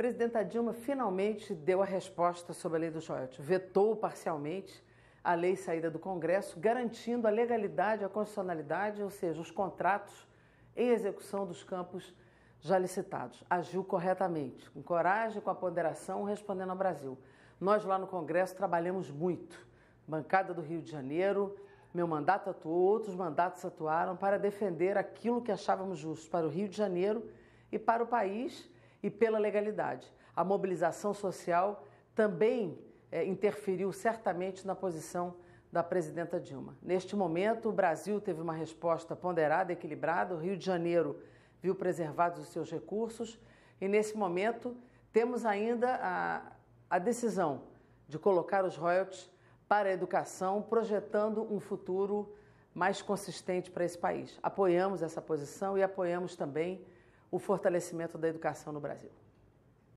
presidenta Dilma finalmente deu a resposta sobre a lei do joias, vetou parcialmente a lei saída do Congresso, garantindo a legalidade, a constitucionalidade, ou seja, os contratos em execução dos campos já licitados. Agiu corretamente, com coragem, com a ponderação, respondendo ao Brasil. Nós lá no Congresso trabalhamos muito. Bancada do Rio de Janeiro, meu mandato atuou, outros mandatos atuaram para defender aquilo que achávamos justo para o Rio de Janeiro e para o país e pela legalidade. A mobilização social também é, interferiu certamente na posição da presidenta Dilma. Neste momento, o Brasil teve uma resposta ponderada, equilibrada, o Rio de Janeiro viu preservados os seus recursos e, nesse momento, temos ainda a, a decisão de colocar os royalties para a educação, projetando um futuro mais consistente para esse país. Apoiamos essa posição e apoiamos também o fortalecimento da educação no Brasil.